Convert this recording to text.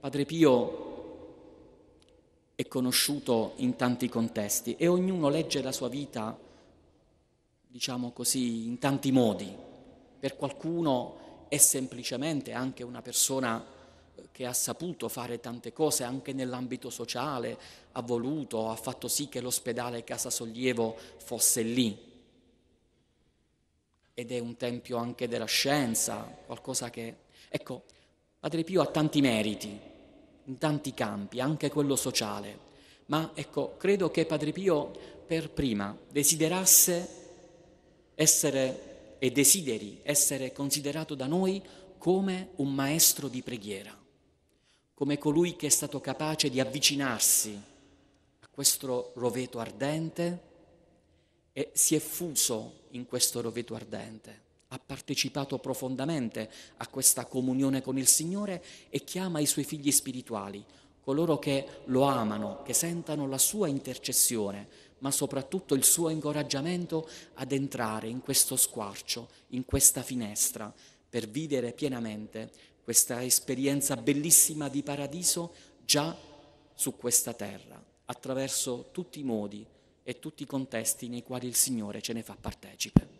Padre Pio è conosciuto in tanti contesti e ognuno legge la sua vita, diciamo così, in tanti modi. Per qualcuno è semplicemente anche una persona che ha saputo fare tante cose anche nell'ambito sociale, ha voluto, ha fatto sì che l'ospedale Casa Sollievo fosse lì. Ed è un tempio anche della scienza, qualcosa che... Ecco, Padre Pio ha tanti meriti, in tanti campi, anche quello sociale. Ma ecco, credo che Padre Pio per prima desiderasse essere e desideri essere considerato da noi come un maestro di preghiera, come colui che è stato capace di avvicinarsi a questo roveto ardente e si è fuso in questo roveto ardente ha partecipato profondamente a questa comunione con il Signore e chiama i suoi figli spirituali, coloro che lo amano, che sentano la sua intercessione, ma soprattutto il suo incoraggiamento ad entrare in questo squarcio, in questa finestra, per vivere pienamente questa esperienza bellissima di paradiso già su questa terra, attraverso tutti i modi e tutti i contesti nei quali il Signore ce ne fa partecipe.